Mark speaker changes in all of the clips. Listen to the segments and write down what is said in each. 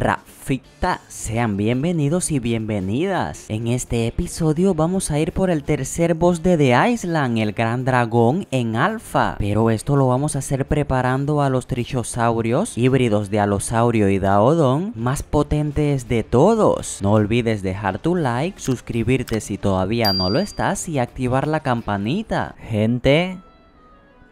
Speaker 1: Rafita, sean bienvenidos y bienvenidas. En este episodio vamos a ir por el tercer boss de The Island, el gran dragón en alfa. Pero esto lo vamos a hacer preparando a los trichosaurios, híbridos de alosaurio y daodon, más potentes de todos. No olvides dejar tu like, suscribirte si todavía no lo estás y activar la campanita. Gente,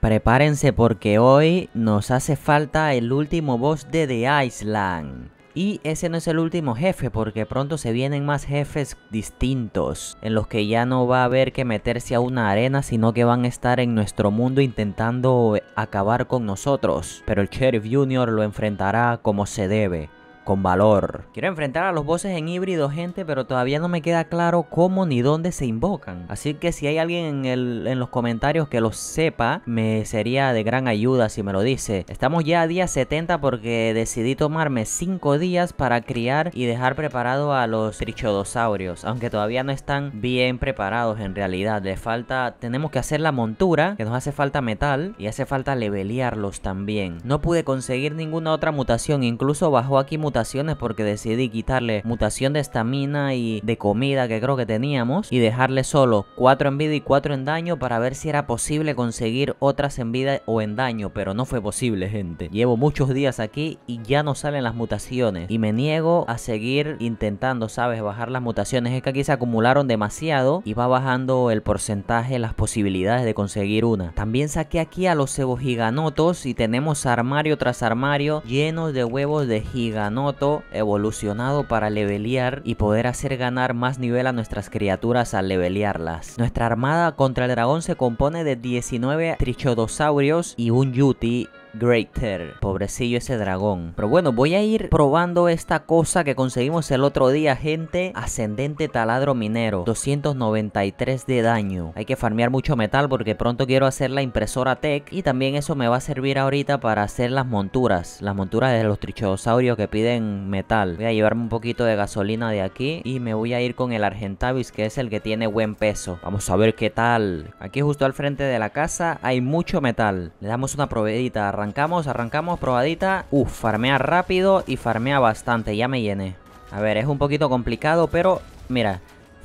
Speaker 1: Prepárense porque hoy nos hace falta el último boss de The Island. Y ese no es el último jefe porque pronto se vienen más jefes distintos en los que ya no va a haber que meterse a una arena sino que van a estar en nuestro mundo intentando acabar con nosotros. Pero el Sheriff Jr. lo enfrentará como se debe con valor. Quiero enfrentar a los bosses en híbrido, gente, pero todavía no me queda claro cómo ni dónde se invocan. Así que si hay alguien en, los comentarios que lo sepa, me sería de gran ayuda si me lo dice. Estamos ya a día 70 porque decidí tomarme 5 días para criar y dejar preparado a los trichodosaurios, aunque todavía no están bien preparados en realidad. Les falta, tenemos que hacer la montura, que nos hace falta metal y hace falta levelearlos también. No pude conseguir ninguna otra mutación, incluso bajo aquí mutación porque decidí quitarle mutación de estamina y de comida que creo que teníamos y dejarle solo 4 en vida y 4 en daño para ver si era posible conseguir otras en vida o en daño, pero no fue posible, gente. Llevo muchos días aquí y ya no salen las mutaciones y me niego a seguir intentando, ¿sabes? Bajar las mutaciones. Es que aquí se acumularon demasiado y va bajando el porcentaje, las posibilidades de conseguir una. También saqué aquí a los cebos giganotos y tenemos armario tras armario llenos de huevos de giganotos evolucionado para levelear y poder hacer ganar más nivel a nuestras criaturas al levelearlas. Nuestra armada contra el dragón se compone de 19 trichodosaurios y un Yuti Greater. Pobrecillo ese dragón. Pero bueno, voy a ir probando esta cosa que conseguimos el otro día, gente. Ascendente taladro minero. 293 de daño. Hay que farmear mucho metal porque pronto quiero hacer la impresora tech. Y también eso me va a servir ahorita para hacer las monturas. Las monturas de los trichosaurios que piden metal. Voy a llevarme un poquito de gasolina de aquí. Y me voy a ir con el Argentavis que es el que tiene buen peso. Vamos a ver qué tal. Aquí justo al frente de la casa hay mucho metal. Le damos una probadita Arrancamos, arrancamos, probadita. Uf, farmea rápido y farmea bastante, ya me llené. A ver, es un poquito complicado, pero mira,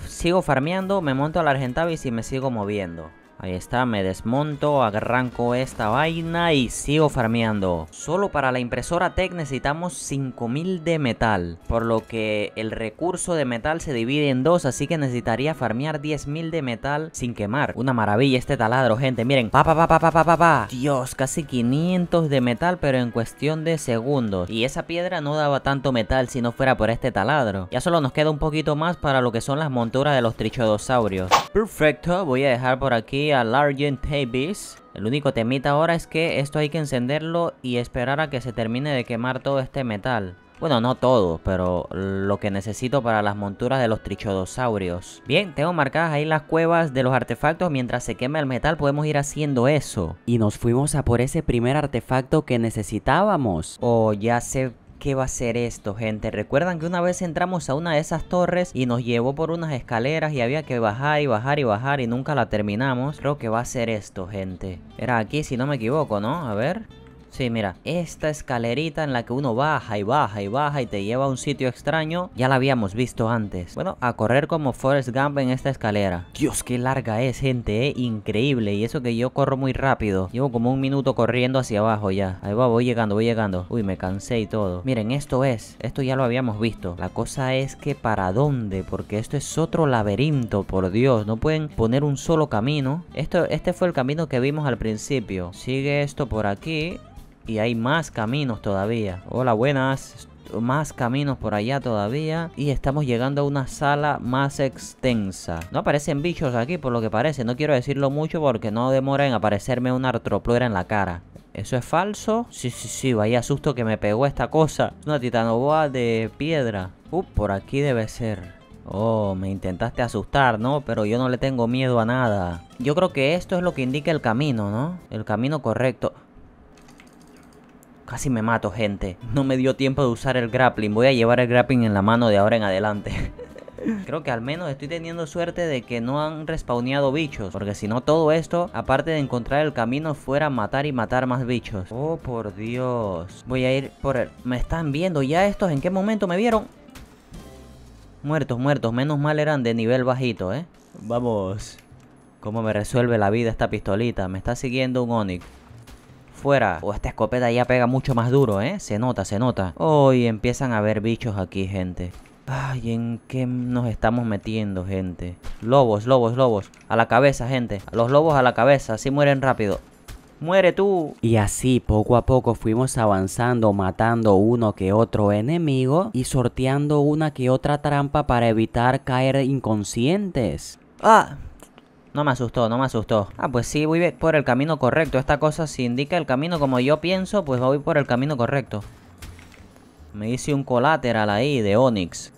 Speaker 1: sigo farmeando, me monto al Argentavis y me sigo moviendo. Ahí está, me desmonto, arranco esta vaina y sigo farmeando. Solo para la impresora Tech necesitamos 5000 de metal, por lo que el recurso de metal se divide en dos, así que necesitaría farmear 10.000 de metal sin quemar. Una maravilla este taladro, gente, miren. Pa, pa, pa, pa, Dios, casi 500 de metal, pero en cuestión de segundos. Y esa piedra no daba tanto metal si no fuera por este taladro. Ya solo nos queda un poquito más para lo que son las monturas de los trichodosaurios. Perfecto, voy a dejar por aquí Largent Tabis. El único temita ahora es que esto hay que encenderlo y esperar a que se termine de quemar todo este metal. Bueno, no todo, pero lo que necesito para las monturas de los trichodosaurios. Bien, tengo marcadas ahí las cuevas de los artefactos. Mientras se quema el metal podemos ir haciendo eso. Y nos fuimos a por ese primer artefacto que necesitábamos. O ya sé qué va a ser esto, gente? Recuerdan que una vez entramos a una de esas torres y nos llevó por unas escaleras y había que bajar y bajar y bajar y nunca la terminamos. Creo que va a ser esto, gente. Era aquí, si no me equivoco, ¿no? A ver... Sí, mira, esta escalerita en la que uno baja y baja y baja y te lleva a un sitio extraño, ya la habíamos visto antes. Bueno, a correr como Forrest Gump en esta escalera. Dios, qué larga es, gente, ¿eh? Increíble. Y eso que yo corro muy rápido. Llevo como un minuto corriendo hacia abajo ya. Ahí va, voy llegando, voy llegando. Uy, me cansé y todo. Miren, esto es. Esto ya lo habíamos visto. La cosa es que para dónde, porque esto es otro laberinto, por Dios. No pueden poner un solo camino. Esto, este fue el camino que vimos al principio. Sigue esto por aquí y hay más caminos todavía. Hola, buenas. Más caminos por allá todavía. Y estamos llegando a una sala más extensa. No aparecen bichos aquí por lo que parece. No quiero decirlo mucho porque no demora en aparecerme una artropluera en la cara. ¿Eso es falso? Sí, sí, sí, vaya susto que me pegó esta cosa. Una titanoboa de piedra. Uh, por aquí debe ser. Oh, me intentaste asustar, ¿no? Pero yo no le tengo miedo a nada. Yo creo que esto es lo que indica el camino, ¿no? El camino correcto. Casi me mato, gente. No me dio tiempo de usar el grappling. Voy a llevar el grappling en la mano de ahora en adelante. Creo que al menos estoy teniendo suerte de que no han respawneado bichos. Porque si no todo esto, aparte de encontrar el camino, fuera matar y matar más bichos. Oh, por Dios. Voy a ir por el... ¿Me están viendo ya estos? ¿En qué momento me vieron? Muertos, muertos. Menos mal eran de nivel bajito, ¿eh? Vamos. ¿Cómo me resuelve la vida esta pistolita? Me está siguiendo un Onix. O esta escopeta ya pega mucho más duro, ¿eh? Se nota, se nota. hoy empiezan a haber bichos aquí, gente. Ay, ¿en qué nos estamos metiendo, gente? Lobos, lobos, lobos. A la cabeza, gente. Los lobos a la cabeza, así mueren rápido. ¡Muere tú! Y así poco a poco fuimos avanzando, matando uno que otro enemigo y sorteando una que otra trampa para evitar caer inconscientes. ¡Ah! No me asustó, no me asustó. Ah, pues sí, voy por el camino correcto. Esta cosa si indica el camino como yo pienso, pues voy por el camino correcto. Me hice un colateral ahí de Onix.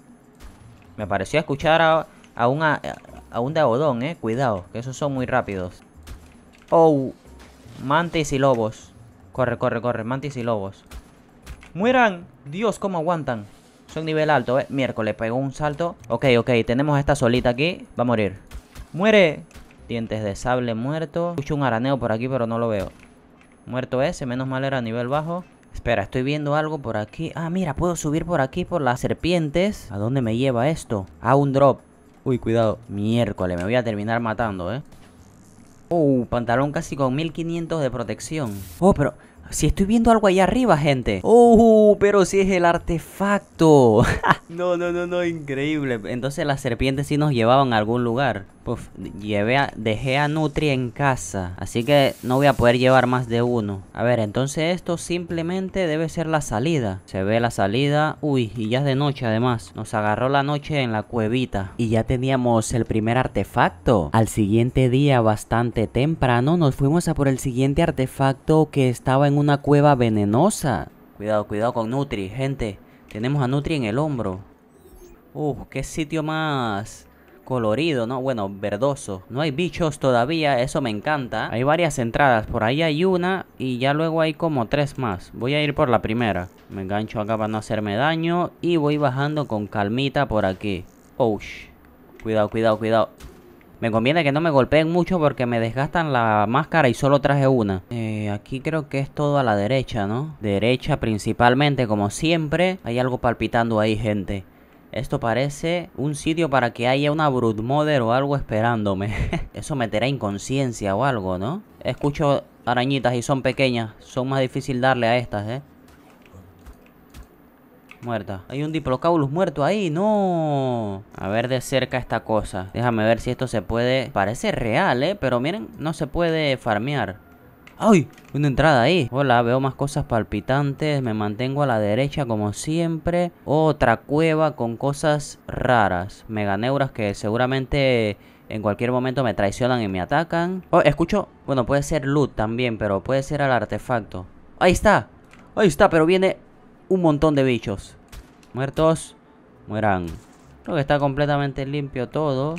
Speaker 1: Me pareció escuchar a, a, una, a un deodón, eh. Cuidado, que esos son muy rápidos. Oh, mantis y lobos. Corre, corre, corre, mantis y lobos. ¡Mueran! Dios, cómo aguantan. Son nivel alto, eh. Miércoles, pegó un salto. Ok, ok, tenemos esta solita aquí. Va a morir. ¡Muere! Dientes de sable muerto. Escucho un araneo por aquí, pero no lo veo. Muerto ese, menos mal era a nivel bajo. Espera, estoy viendo algo por aquí. Ah, mira, puedo subir por aquí por las serpientes. ¿A dónde me lleva esto? A un drop. Uy, cuidado. Miércoles, me voy a terminar matando, ¿eh? Oh, pantalón casi con 1500 de protección. Oh, pero... Si estoy viendo algo allá arriba, gente. ¡Oh! Pero si es el artefacto. no, no, no, no. Increíble. Entonces las serpientes sí nos llevaban a algún lugar. Puf, llevé a, dejé a Nutri en casa. Así que no voy a poder llevar más de uno. A ver, entonces esto simplemente debe ser la salida. Se ve la salida. Uy, y ya es de noche además. Nos agarró la noche en la cuevita. Y ya teníamos el primer artefacto. Al siguiente día, bastante temprano, nos fuimos a por el siguiente artefacto que estaba en una cueva venenosa. Cuidado, cuidado con Nutri, gente. Tenemos a Nutri en el hombro. Uh qué sitio más colorido, ¿no? Bueno, verdoso. No hay bichos todavía, eso me encanta. Hay varias entradas, por ahí hay una y ya luego hay como tres más. Voy a ir por la primera. Me engancho acá para no hacerme daño y voy bajando con calmita por aquí. ouch cuidado, cuidado, cuidado. Me conviene que no me golpeen mucho porque me desgastan la máscara y solo traje una. Eh, aquí creo que es todo a la derecha, ¿no? Derecha principalmente, como siempre. Hay algo palpitando ahí, gente. Esto parece un sitio para que haya una Broodmother o algo esperándome. Eso meterá inconsciencia o algo, ¿no? Escucho arañitas y son pequeñas. Son más difícil darle a estas, ¿eh? Muerta. Hay un Diplocaulus muerto ahí. ¡No! A ver de cerca esta cosa. Déjame ver si esto se puede... Parece real, ¿eh? Pero miren, no se puede farmear. ¡Ay! Una entrada ahí. Hola, veo más cosas palpitantes. Me mantengo a la derecha como siempre. Otra cueva con cosas raras. Meganeuras que seguramente en cualquier momento me traicionan y me atacan. Oh, escucho. Bueno, puede ser loot también, pero puede ser al artefacto. Ahí está. Ahí está, pero viene un montón de bichos. Muertos. Mueran. Creo que está completamente limpio todo.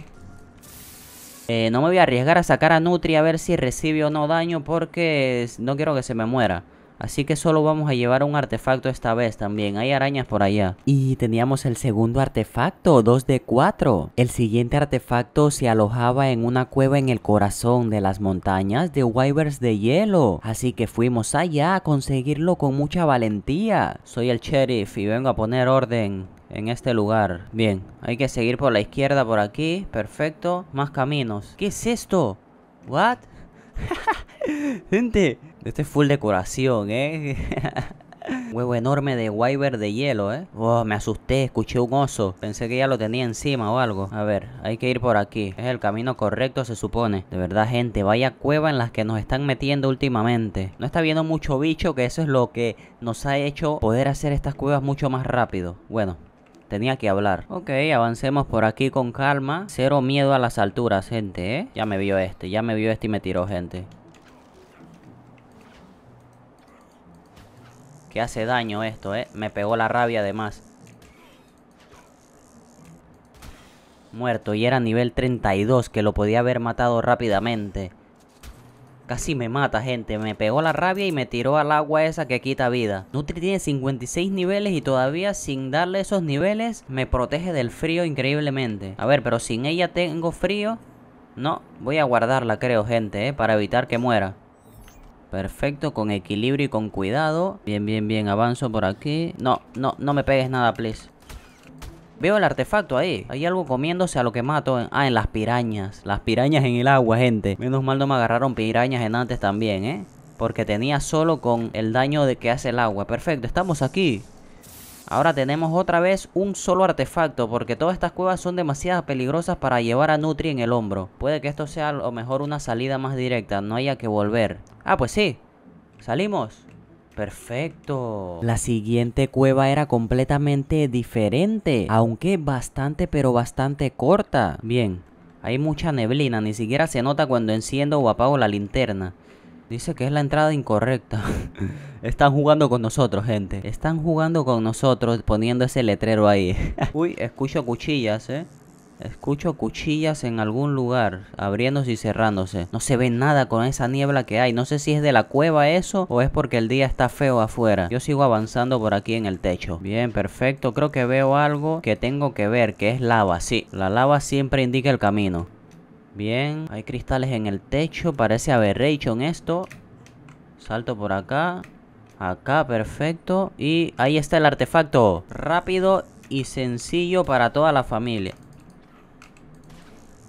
Speaker 1: Eh, no me voy a arriesgar a sacar a Nutri a ver si recibe o no daño porque no quiero que se me muera. Así que solo vamos a llevar un artefacto esta vez también. Hay arañas por allá. Y teníamos el segundo artefacto, 2 de 4. El siguiente artefacto se alojaba en una cueva en el corazón de las montañas de Wyverns de Hielo. Así que fuimos allá a conseguirlo con mucha valentía. Soy el sheriff y vengo a poner orden en este lugar. Bien, hay que seguir por la izquierda por aquí. Perfecto. Más caminos. ¿Qué es esto? ¿What? Gente, este es full decoración, ¿eh? Huevo enorme de Wyver de hielo, ¿eh? Oh, me asusté, escuché un oso. Pensé que ya lo tenía encima o algo. A ver, hay que ir por aquí. Es el camino correcto, se supone. De verdad, gente, vaya cueva en las que nos están metiendo últimamente. No está viendo mucho bicho, que eso es lo que nos ha hecho poder hacer estas cuevas mucho más rápido. Bueno, Tenía que hablar. Ok, avancemos por aquí con calma. Cero miedo a las alturas, gente, ¿eh? Ya me vio este, ya me vio este y me tiró, gente. Que hace daño esto, ¿eh? Me pegó la rabia además. Muerto, y era nivel 32, que lo podía haber matado rápidamente. Casi me mata, gente. Me pegó la rabia y me tiró al agua esa que quita vida. Nutri tiene 56 niveles y todavía sin darle esos niveles me protege del frío increíblemente. A ver, pero sin ella tengo frío. No, voy a guardarla, creo, gente, eh, para evitar que muera. Perfecto, con equilibrio y con cuidado. Bien, bien, bien, avanzo por aquí. No, no, no me pegues nada, please. Veo el artefacto ahí. Hay algo comiéndose a lo que mato. Ah, en las pirañas. Las pirañas en el agua, gente. Menos mal no me agarraron pirañas en antes también, ¿eh? Porque tenía solo con el daño de que hace el agua. Perfecto, estamos aquí. Ahora tenemos otra vez un solo artefacto porque todas estas cuevas son demasiado peligrosas para llevar a Nutri en el hombro. Puede que esto sea a lo mejor una salida más directa, no haya que volver. Ah, pues sí. Salimos. Perfecto. La siguiente cueva era completamente diferente, aunque bastante pero bastante corta. Bien, hay mucha neblina, ni siquiera se nota cuando enciendo o apago la linterna. Dice que es la entrada incorrecta. Están jugando con nosotros, gente. Están jugando con nosotros poniendo ese letrero ahí. Uy, escucho cuchillas, ¿eh? Escucho cuchillas en algún lugar, abriéndose y cerrándose. No se ve nada con esa niebla que hay. No sé si es de la cueva eso o es porque el día está feo afuera. Yo sigo avanzando por aquí en el techo. Bien, perfecto. Creo que veo algo que tengo que ver, que es lava. Sí, la lava siempre indica el camino. Bien, hay cristales en el techo. Parece aberration esto. Salto por acá. Acá, perfecto. Y ahí está el artefacto. Rápido y sencillo para toda la familia.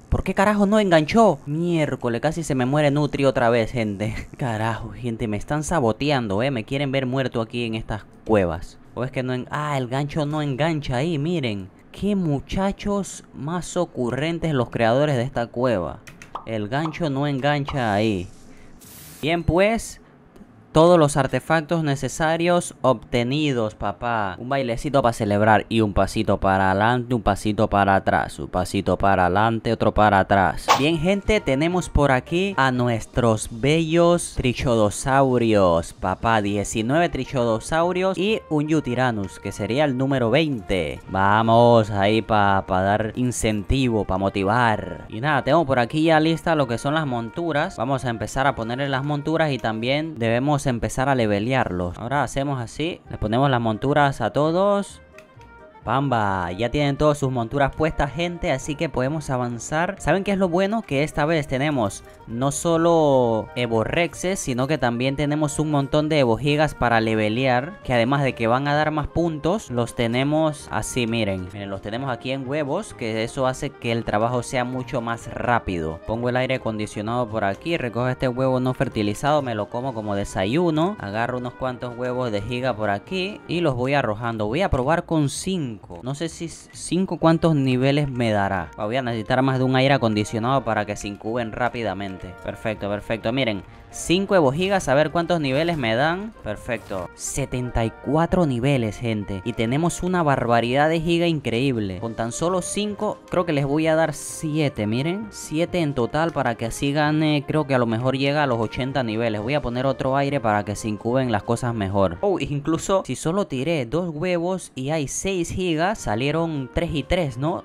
Speaker 1: ¿Por qué carajo no enganchó? Miércoles, casi se me muere Nutri otra vez, gente. Carajo, gente, me están saboteando, eh. Me quieren ver muerto aquí en estas cuevas. O es que no... Ah, el gancho no engancha ahí, miren. Qué muchachos más ocurrentes los creadores de esta cueva. El gancho no engancha ahí. Bien, pues todos los artefactos necesarios obtenidos, papá. Un bailecito para celebrar y un pasito para adelante, un pasito para atrás, un pasito para adelante, otro para atrás. Bien, gente, tenemos por aquí a nuestros bellos trichodosaurios, papá. 19 trichodosaurios y un Yutiranus, que sería el número 20. Vamos ahí para dar incentivo, para motivar. Y nada, tengo por aquí ya lista lo que son las monturas. Vamos a empezar a ponerle las monturas y también debemos empezar a levelearlos. Ahora hacemos así, le ponemos las monturas a todos Bamba, ya tienen todas sus monturas puestas gente, así que podemos avanzar. ¿Saben qué es lo bueno? Que esta vez tenemos no solo Eborrexes sino que también tenemos un montón de Ebojigas para levelear, que además de que van a dar más puntos, los tenemos así, miren. Miren, los tenemos aquí en huevos, que eso hace que el trabajo sea mucho más rápido. Pongo el aire acondicionado por aquí, recojo este huevo no fertilizado, me lo como como desayuno, agarro unos cuantos huevos de giga por aquí y los voy arrojando. Voy a probar con 5. No sé si 5 cuántos niveles me dará. Voy a necesitar más de un aire acondicionado para que se incuben rápidamente. Perfecto, perfecto. Miren, 5 de gigas a ver cuántos niveles me dan. Perfecto. 74 niveles, gente. Y tenemos una barbaridad de giga increíble. Con tan solo 5, creo que les voy a dar 7, miren. 7 en total para que así gane, creo que a lo mejor llega a los 80 niveles. Voy a poner otro aire para que se incuben las cosas mejor. oh, incluso si solo tiré dos huevos y hay 6 gigas, salieron 3 y 3, ¿no?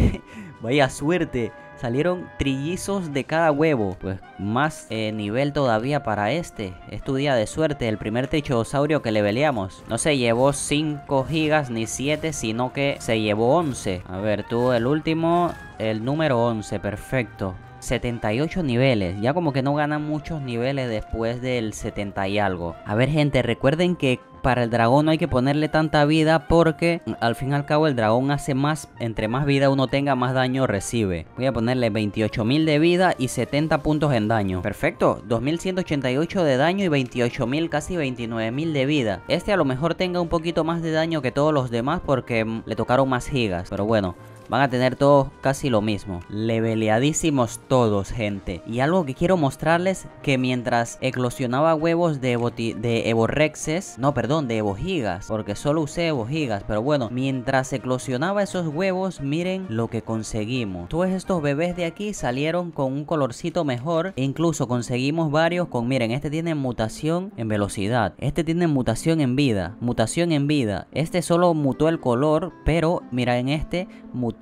Speaker 1: Vaya suerte. Salieron trillizos de cada huevo, pues más eh, nivel todavía para este. Es tu día de suerte, el primer techosaurio que le veleamos. No se llevó 5 gigas ni 7, sino que se llevó 11. A ver, tú el último, el número 11, perfecto. 78 niveles. Ya como que no ganan muchos niveles después del 70 y algo. A ver gente, recuerden que para el dragón no hay que ponerle tanta vida porque mm, al fin y al cabo el dragón hace más, entre más vida uno tenga, más daño recibe. Voy a ponerle 28.000 de vida y 70 puntos en daño. Perfecto, 2.188 de daño y 28.000, casi 29.000 de vida. Este a lo mejor tenga un poquito más de daño que todos los demás porque mm, le tocaron más gigas, pero bueno... Van a tener todos casi lo mismo. Leveleadísimos todos, gente. Y algo que quiero mostrarles que mientras eclosionaba huevos de, de no, perdón, de evojigas, porque solo usé evojigas, pero bueno, mientras eclosionaba esos huevos, miren lo que conseguimos. Todos estos bebés de aquí salieron con un colorcito mejor, e incluso conseguimos varios con, miren, este tiene mutación en velocidad, este tiene mutación en vida, mutación en vida, este solo mutó el color, pero mira en este mutó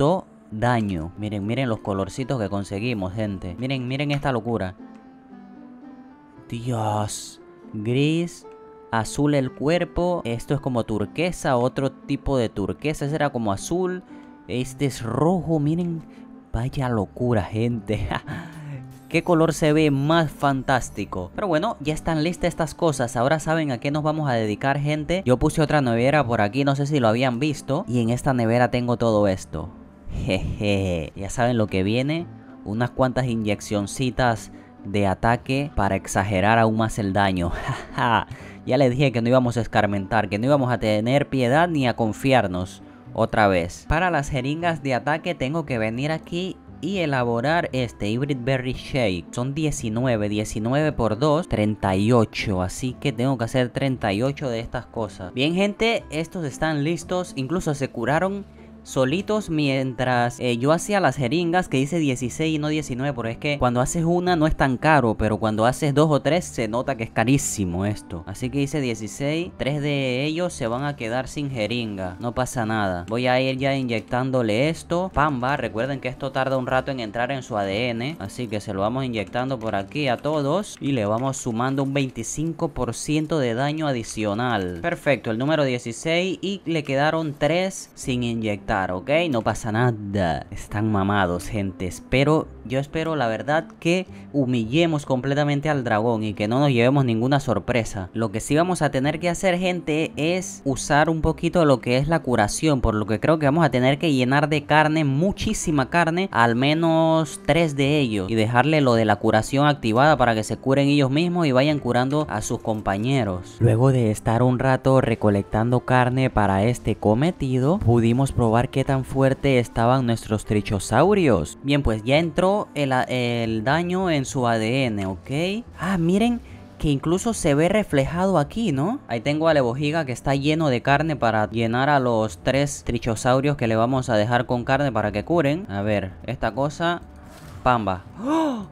Speaker 1: daño. Miren, miren los colorcitos que conseguimos, gente. Miren, miren esta locura. Dios. Gris, azul el cuerpo. Esto es como turquesa, otro tipo de turquesa. Ese era como azul. Este es rojo, miren. Vaya locura, gente. qué color se ve más fantástico. Pero bueno, ya están listas estas cosas. Ahora saben a qué nos vamos a dedicar, gente. Yo puse otra nevera por aquí, no sé si lo habían visto. Y en esta nevera tengo todo esto. Jeje, ya saben lo que viene, unas cuantas inyeccioncitas de ataque para exagerar aún más el daño. ya les dije que no íbamos a escarmentar, que no íbamos a tener piedad ni a confiarnos otra vez. Para las jeringas de ataque tengo que venir aquí y elaborar este Hybrid Berry Shake. Son 19, 19 por 2, 38. Así que tengo que hacer 38 de estas cosas. Bien gente, estos están listos. Incluso se curaron solitos mientras eh, yo hacía las jeringas que dice 16 y no 19 porque es que cuando haces una no es tan caro pero cuando haces dos o tres se nota que es carísimo esto así que hice 16 tres de ellos se van a quedar sin jeringa no pasa nada voy a ir ya inyectándole esto pamba recuerden que esto tarda un rato en entrar en su ADN así que se lo vamos inyectando por aquí a todos y le vamos sumando un 25% de daño adicional perfecto el número 16 y le quedaron tres sin inyectar ¿ok? No pasa nada. Están mamados, gente. Espero, yo espero la verdad que humillemos completamente al dragón y que no nos llevemos ninguna sorpresa. Lo que sí vamos a tener que hacer, gente, es usar un poquito lo que es la curación. Por lo que creo que vamos a tener que llenar de carne, muchísima carne, al menos tres de ellos. Y dejarle lo de la curación activada para que se curen ellos mismos y vayan curando a sus compañeros. Luego de estar un rato recolectando carne para este cometido, pudimos probar qué tan fuerte estaban nuestros trichosaurios. Bien, pues ya entró el, daño en su ADN, ¿ok? Ah, miren que incluso se ve reflejado aquí, ¿no? Ahí tengo a lebojiga que está lleno de carne para llenar a los tres trichosaurios que le vamos a dejar con carne para que curen. A ver, esta cosa... Pamba. ¡Oh!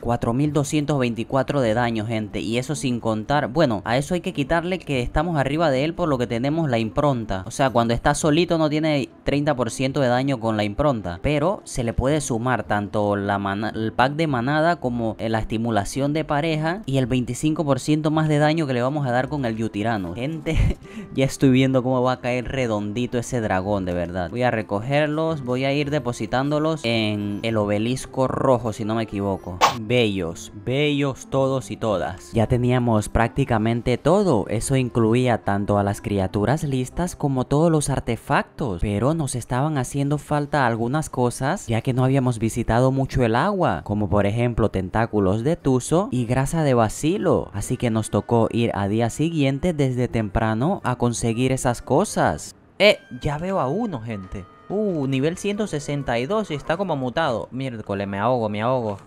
Speaker 1: 4224 de daño, gente. Y eso sin contar. Bueno, a eso hay que quitarle que estamos arriba de él por lo que tenemos la impronta. O sea, cuando está solito no tiene 30% de daño con la impronta. Pero se le puede sumar tanto la el pack de manada como eh, la estimulación de pareja. Y el 25% más de daño que le vamos a dar con el Yutirano. Gente, ya estoy viendo cómo va a caer redondito ese dragón, de verdad. Voy a recogerlos. Voy a ir depositándolos en el obelisco rojo, si no me equivoco bellos, bellos todos y todas. Ya teníamos prácticamente todo, eso incluía tanto a las criaturas listas como todos los artefactos, pero nos estaban haciendo falta algunas cosas ya que no habíamos visitado mucho el agua, como por ejemplo tentáculos de tuso y grasa de vacilo, así que nos tocó ir a día siguiente desde temprano a conseguir esas cosas. Eh, ya veo a uno, gente. Uh, nivel 162 y está como mutado. Miércoles, me ahogo, me ahogo.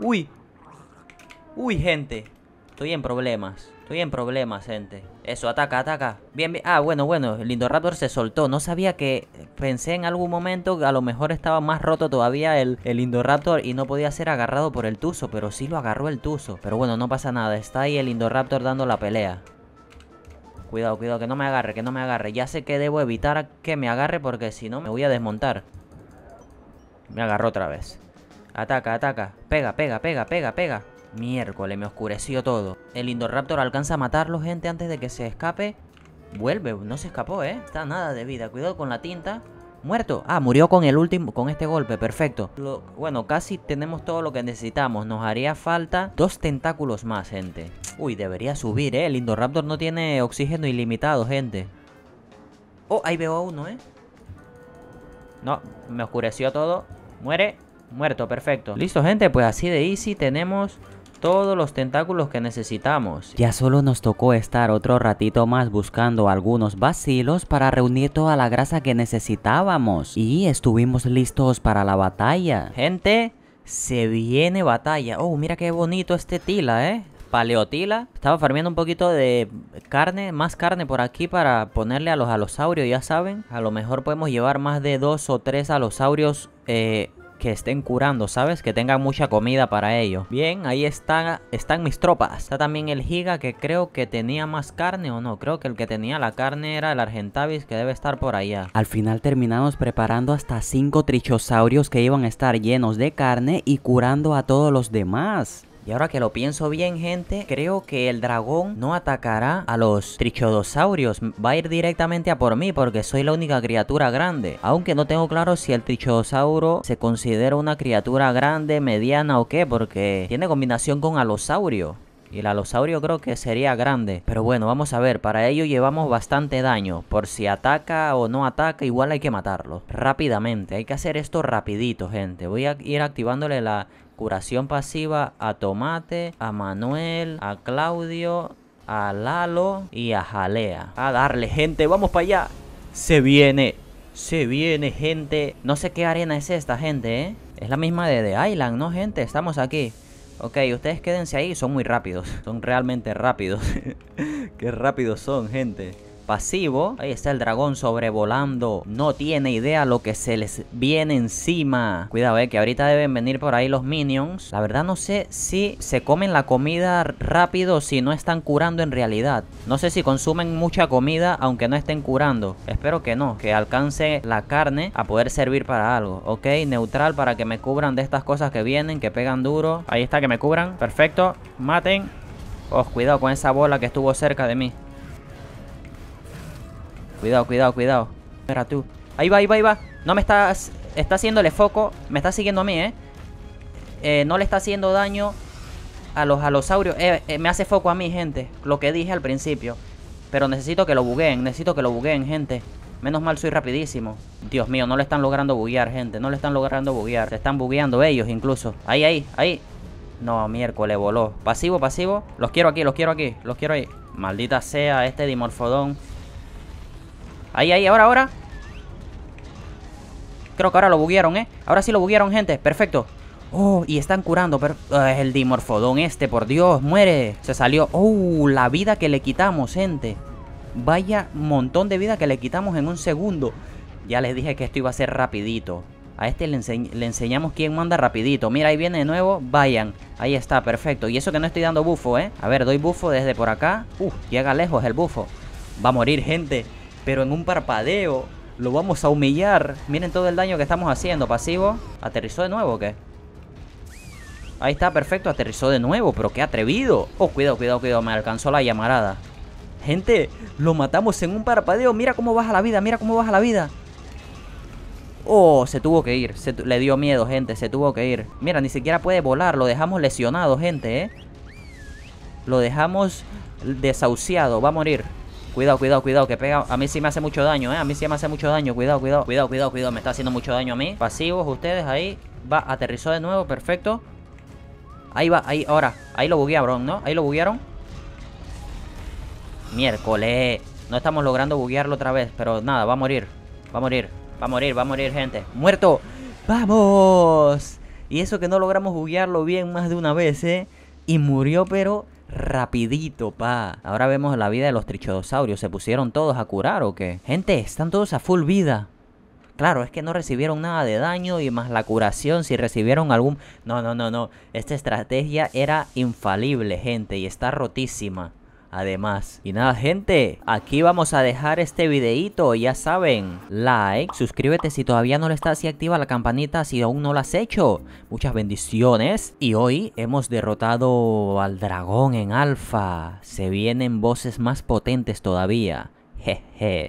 Speaker 1: Uy. Uy, gente. Estoy en problemas. Estoy en problemas, gente. Eso, ataca, ataca. Bien, Ah, bueno, bueno. El Indoraptor se soltó. No sabía que... Pensé en algún momento que a lo mejor estaba más roto todavía el, el Indoraptor y no podía ser agarrado por el tuso Pero sí lo agarró el tuso Pero bueno, no pasa nada. Está ahí el Indoraptor dando la pelea. Cuidado, cuidado. Que no me agarre, que no me agarre. Ya sé que debo evitar que me agarre porque si no me voy a desmontar. Me agarró otra vez. Ataca, ataca. Pega, pega, pega, pega, pega. Miércoles, me oscureció todo. El Indoraptor alcanza a matarlo, gente, antes de que se escape. Vuelve, no se escapó, ¿eh? Está nada de vida. Cuidado con la tinta. Muerto. Ah, murió con el último, con este golpe, perfecto. bueno, casi tenemos todo lo que necesitamos. Nos haría falta dos tentáculos más, gente. Uy, debería subir, ¿eh? El Indoraptor no tiene oxígeno ilimitado, gente. Oh, ahí veo a uno, ¿eh? No, me oscureció todo. Muere. Muerto, perfecto. Listo, gente, pues así de easy tenemos todos los tentáculos que necesitamos. Ya solo nos tocó estar otro ratito más buscando algunos vacilos para reunir toda la grasa que necesitábamos. Y estuvimos listos para la batalla. Gente, se viene batalla. Oh, mira qué bonito este tila, ¿eh? paleotila. Estaba farmeando un poquito de carne, más carne por aquí para ponerle a los alosaurios, ya saben. A lo mejor podemos llevar más de dos o tres alosaurios eh, que estén curando, ¿sabes? Que tengan mucha comida para ellos. Bien, ahí están, están mis tropas. Está también el Giga que creo que tenía más carne o no. Creo que el que tenía la carne era el Argentavis que debe estar por allá. Al final terminamos preparando hasta 5 trichosaurios que iban a estar llenos de carne y curando a todos los demás. Y ahora que lo pienso bien, gente, creo que el dragón no atacará a los trichodosaurios. Va a ir directamente a por mí porque soy la única criatura grande. Aunque no tengo claro si el trichodosauro se considera una criatura grande, mediana o qué, porque tiene combinación con alosaurio. Y el alosaurio creo que sería grande. Pero bueno, vamos a ver. Para ello llevamos bastante daño. Por si ataca o no ataca, igual hay que matarlo. Rápidamente. Hay que hacer esto rapidito, gente. Voy a ir activándole la curación pasiva a Tomate, a Manuel, a Claudio, a Lalo y a Jalea. A darle, gente, vamos para allá. Se viene, se viene, gente. No sé qué arena es esta, gente, ¿eh? Es la misma de The Island, ¿no, gente? Estamos aquí. Ok, ustedes quédense ahí, son muy rápidos. Son realmente rápidos. qué rápidos son, gente pasivo. Ahí está el dragón sobrevolando. No tiene idea lo que se les viene encima. Cuidado, eh, que ahorita deben venir por ahí los minions. La verdad no sé si se comen la comida rápido si no están curando en realidad. No sé si consumen mucha comida aunque no estén curando. Espero que no, que alcance la carne a poder servir para algo. Ok, neutral para que me cubran de estas cosas que vienen, que pegan duro. Ahí está, que me cubran. Perfecto, maten. Oh, cuidado con esa bola que estuvo cerca de mí. Cuidado, cuidado, cuidado. Espera tú. Ahí va, ahí va, ahí va. No me estás... Está haciéndole foco. Me está siguiendo a mí, ¿eh? eh no le está haciendo daño a los alosaurios. Eh, eh, me hace foco a mí, gente. Lo que dije al principio. Pero necesito que lo bugueen. Necesito que lo bugueen, gente. Menos mal soy rapidísimo. Dios mío, no le están logrando buguear, gente. No le están logrando buguear. Se están bugueando ellos incluso. Ahí, ahí, ahí. No, miércoles, voló. Pasivo, pasivo. Los quiero aquí, los quiero aquí. Los quiero ahí. Maldita sea este dimorfodón. Ahí, ahí, ahora, ahora. Creo que ahora lo buguearon, ¿eh? Ahora sí lo buguearon, gente. Perfecto. Oh, y están curando. Pero, ah, el dimorfodón este, por Dios, muere. Se salió. Oh, la vida que le quitamos, gente. Vaya montón de vida que le quitamos en un segundo. Ya les dije que esto iba a ser rapidito. A este le, enseñamos quién manda rapidito. Mira, ahí viene de nuevo. Vayan. Ahí está, perfecto. Y eso que no estoy dando bufo, ¿eh? A ver, doy bufo desde por acá. Uh, llega lejos el bufo. Va a morir, gente pero en un parpadeo lo vamos a humillar. Miren todo el daño que estamos haciendo. Pasivo. ¿Aterrizó de nuevo o qué? Ahí está, perfecto. Aterrizó de nuevo, pero qué atrevido. Oh, cuidado, cuidado, cuidado. Me alcanzó la llamarada. Gente, lo matamos en un parpadeo. Mira cómo baja la vida, mira cómo baja la vida. Oh, se tuvo que ir. Se le dio miedo, gente. Se tuvo que ir. Mira, ni siquiera puede volar. Lo dejamos lesionado, gente, ¿eh? Lo dejamos desahuciado. Va a morir. Cuidado, cuidado, cuidado, que pega. A mí sí me hace mucho daño, eh. A mí sí me hace mucho daño. Cuidado, cuidado, cuidado, cuidado, cuidado. Me está haciendo mucho daño a mí. Pasivos, ustedes ahí. Va, aterrizó de nuevo, perfecto. Ahí va, ahí, ahora. Ahí lo buguearon, ¿no? Ahí lo buguearon. Miércoles. No estamos logrando buguearlo otra vez, pero nada, va a morir. Va a morir, va a morir, va a morir, gente. ¡Muerto! ¡Vamos! Y eso que no logramos buguearlo bien más de una vez, ¿eh? Y murió, pero rapidito, pa. Ahora vemos la vida de los trichodosaurios. ¿Se pusieron todos a curar o qué? Gente, están todos a full vida. Claro, es que no recibieron nada de daño y más la curación, si recibieron algún... No, no, no, no. Esta estrategia era infalible, gente, y está rotísima además. Y nada gente, aquí vamos a dejar este videito, ya saben, like, suscríbete si todavía no lo estás y activa la campanita si aún no lo has hecho. Muchas bendiciones y hoy hemos derrotado al dragón en alfa, se vienen voces más potentes todavía, jeje.